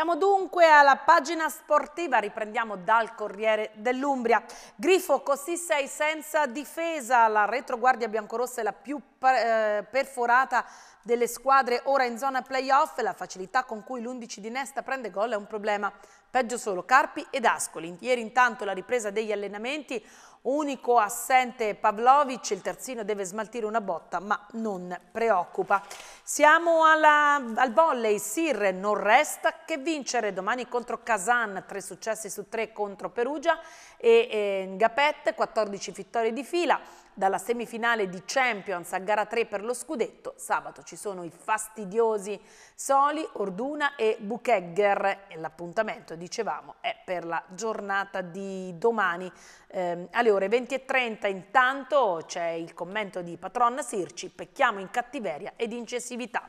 Siamo dunque alla pagina sportiva, riprendiamo dal Corriere dell'Umbria. Grifo così sei senza difesa, la retroguardia biancorossa è la più eh, perforata delle squadre ora in zona playoff, la facilità con cui l'11 di Nesta prende gol è un problema. Peggio solo Carpi ed Ascoli. Ieri intanto la ripresa degli allenamenti, unico assente Pavlovic, il terzino deve smaltire una botta ma non preoccupa. Siamo alla, al volley, Sir non resta che vincere domani contro Kazan, tre successi su tre contro Perugia e, e Gapet, 14 vittorie di fila. Dalla semifinale di Champions a gara 3 per lo scudetto. Sabato ci sono i fastidiosi Soli, Orduna e Buchegger. L'appuntamento, dicevamo, è per la giornata di domani eh, alle ore 20.30. Intanto c'è il commento di Patronna Sirci, pecchiamo in cattiveria ed incessività.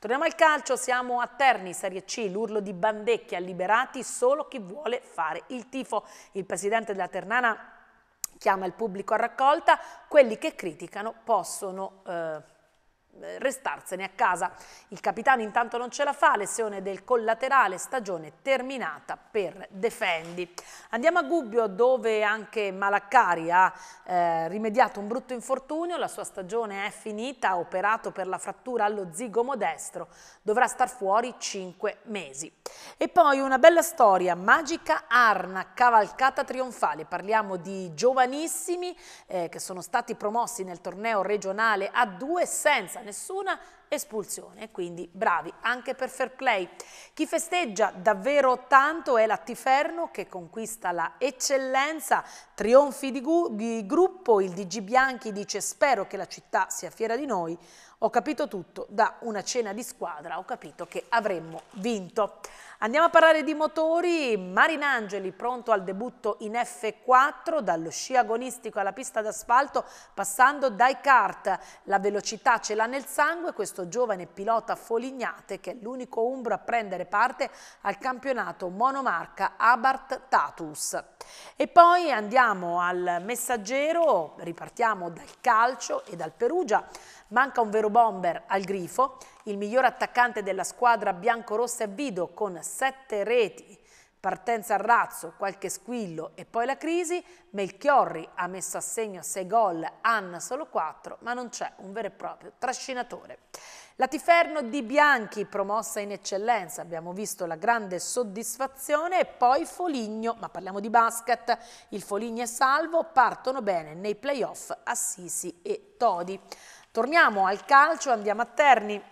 Torniamo al calcio, siamo a Terni, Serie C, l'urlo di Bandecchia, liberati solo chi vuole fare il tifo. Il presidente della Ternana chiama il pubblico a raccolta, quelli che criticano possono... Eh, eh, restarsene a casa. Il capitano intanto non ce la fa, lesione del collaterale, stagione terminata per Defendi. Andiamo a Gubbio dove anche Malaccari ha eh, rimediato un brutto infortunio, la sua stagione è finita, ha operato per la frattura allo zigomo destro, dovrà star fuori 5 mesi. E poi una bella storia, Magica Arna, cavalcata trionfale, parliamo di giovanissimi eh, che sono stati promossi nel torneo regionale a due senza nessuna espulsione. Quindi bravi anche per fair play. Chi festeggia davvero tanto è l'Attiferno che conquista la eccellenza, trionfi di, di gruppo, il DG Bianchi dice spero che la città sia fiera di noi, ho capito tutto da una cena di squadra, ho capito che avremmo vinto. Andiamo a parlare di motori, Marinangeli pronto al debutto in F4 dallo sci agonistico alla pista d'asfalto passando dai kart, la velocità ce l'ha nel sangue, questo questo giovane pilota Folignate che è l'unico umbro a prendere parte al campionato monomarca Abart Tatus. E poi andiamo al messaggero, ripartiamo dal calcio e dal Perugia. Manca un vero bomber al grifo, il miglior attaccante della squadra biancorossa e Vido con sette reti Partenza al razzo, qualche squillo e poi la crisi, Melchiorri ha messo a segno 6 gol, Anna solo 4, ma non c'è un vero e proprio trascinatore. Latiferno di Bianchi, promossa in eccellenza, abbiamo visto la grande soddisfazione e poi Foligno, ma parliamo di basket, il Foligno è Salvo partono bene nei playoff Assisi e Todi. Torniamo al calcio, andiamo a Terni.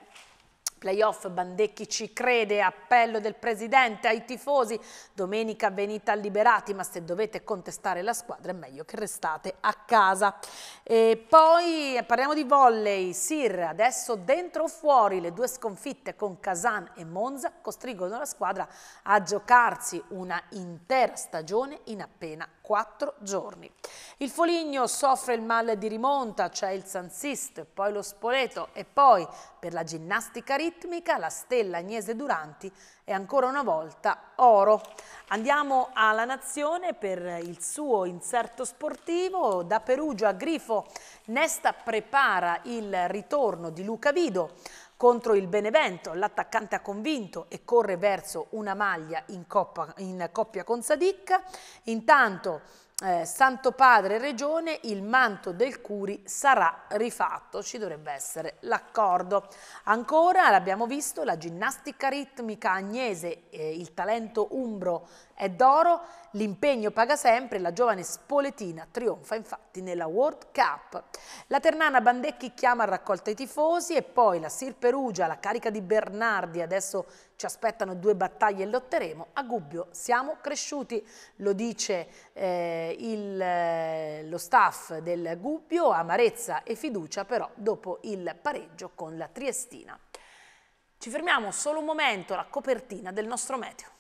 Playoff Bandecchi ci crede, appello del presidente ai tifosi, domenica venite liberati ma se dovete contestare la squadra è meglio che restate a casa. E poi parliamo di volley, Sir adesso dentro o fuori le due sconfitte con Kazan e Monza costringono la squadra a giocarsi una intera stagione in appena quattro giorni. Il Foligno soffre il mal di rimonta, c'è il Sansist, poi lo Spoleto e poi, per la ginnastica ritmica, la stella Agnese Duranti è ancora una volta oro. Andiamo alla Nazione per il suo inserto sportivo, da Perugia a Grifo Nesta prepara il ritorno di Luca Vido, contro il Benevento, l'attaccante ha convinto e corre verso una maglia in, coppa, in coppia con Sadic, intanto eh, Santo Padre Regione, il manto del Curi sarà rifatto, ci dovrebbe essere l'accordo. Ancora, l'abbiamo visto, la ginnastica ritmica agnese, eh, il talento umbro è d'oro, L'impegno paga sempre, la giovane Spoletina trionfa infatti nella World Cup. La Ternana Bandecchi chiama a raccolta i tifosi e poi la Sir Perugia, la carica di Bernardi, adesso ci aspettano due battaglie e lotteremo. A Gubbio siamo cresciuti, lo dice eh, il, eh, lo staff del Gubbio, amarezza e fiducia però dopo il pareggio con la Triestina. Ci fermiamo solo un momento la copertina del nostro meteo.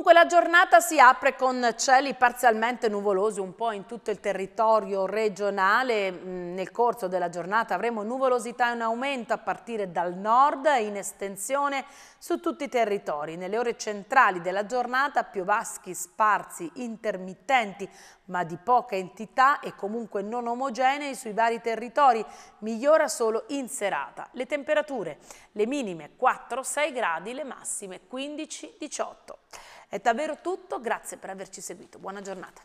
Dunque la giornata si apre con cieli parzialmente nuvolosi un po' in tutto il territorio regionale, mm, nel corso della giornata avremo nuvolosità in aumento a partire dal nord in estensione su tutti i territori, nelle ore centrali della giornata piovaschi sparsi intermittenti ma di poca entità e comunque non omogenei sui vari territori, migliora solo in serata. Le temperature, le minime 4-6 gradi, le massime 15-18. È davvero tutto, grazie per averci seguito, buona giornata.